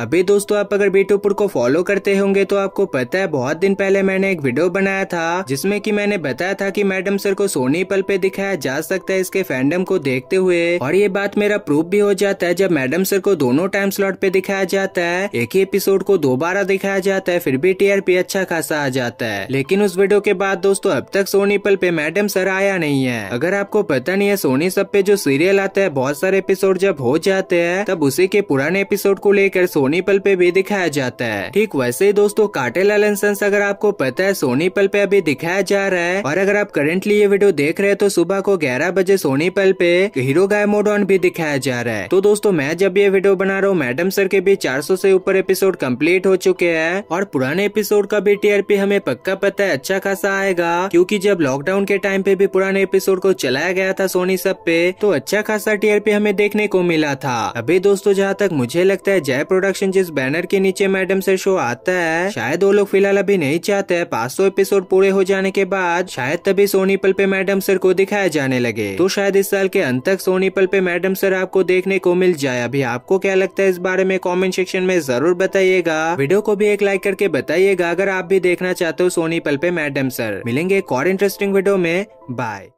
अभी दोस्तों आप अगर बीटूपुर को फॉलो करते होंगे तो आपको पता है बहुत दिन पहले मैंने एक वीडियो बनाया था जिसमें कि मैंने बताया था कि मैडम सर को सोनी पल पे दिखाया जा सकता है इसके फैंडम को देखते हुए और ये बात मेरा प्रूफ भी हो जाता है जब मैडम सर को दोनों टाइम स्लॉट पे दिखाया जाता है एक ही एपिसोड को दोबारा दिखाया जाता है फिर भी टी अच्छा खासा आ जाता है लेकिन उस वीडियो के बाद दोस्तों अब तक सोनी पल पे मैडम सर आया नहीं है अगर आपको पता नहीं है सोनी सब पे जो सीरियल आता है बहुत सारे एपिसोड जब हो जाते हैं तब उसी के पुराने एपिसोड को लेकर सोनी पल पे भी दिखाया जाता है ठीक वैसे ही दोस्तों काटे लाल अगर आपको पता है सोनी पल पे अभी दिखाया जा रहा है और अगर आप करेंटली ये वीडियो देख रहे हैं तो सुबह को ग्यारह बजे सोनी पल पे हीरो गाय मोड ऑन भी दिखाया जा रहा है तो दोस्तों मैं जब ये वीडियो बना रहा हूँ मैडम सर के भी चार सौ ऊपर एपिसोड कम्प्लीट हो चुके हैं और पुराने एपिसोड का भी टीआरपी हमें पक्का पता है अच्छा खासा आएगा क्यूँकी जब लॉकडाउन के टाइम पे भी पुराने एपिसोड को चलाया गया था सोनी सब पे तो अच्छा खासा टीआरपी हमें देखने को मिला था अभी दोस्तों जहाँ तक मुझे लगता है जय प्रोडक्ट प्रोडक्शन जिस बैनर के नीचे मैडम से शो आता है शायद वो लोग फिलहाल अभी नहीं चाहते पाँच सौ एपिसोड पूरे हो जाने के बाद शायद तभी सोनी पल पे मैडम सर को दिखाया जाने लगे तो शायद इस साल के अंत तक सोनी पल पे मैडम सर आपको देखने को मिल जाए अभी आपको क्या लगता है इस बारे में कॉमेंट सेक्शन में जरूर बताइएगा वीडियो को भी एक लाइक करके बताइएगा अगर आप भी देखना चाहते हो सोनी पल पे मैडम सर मिलेंगे एक और इंटरेस्टिंग वीडियो में बाय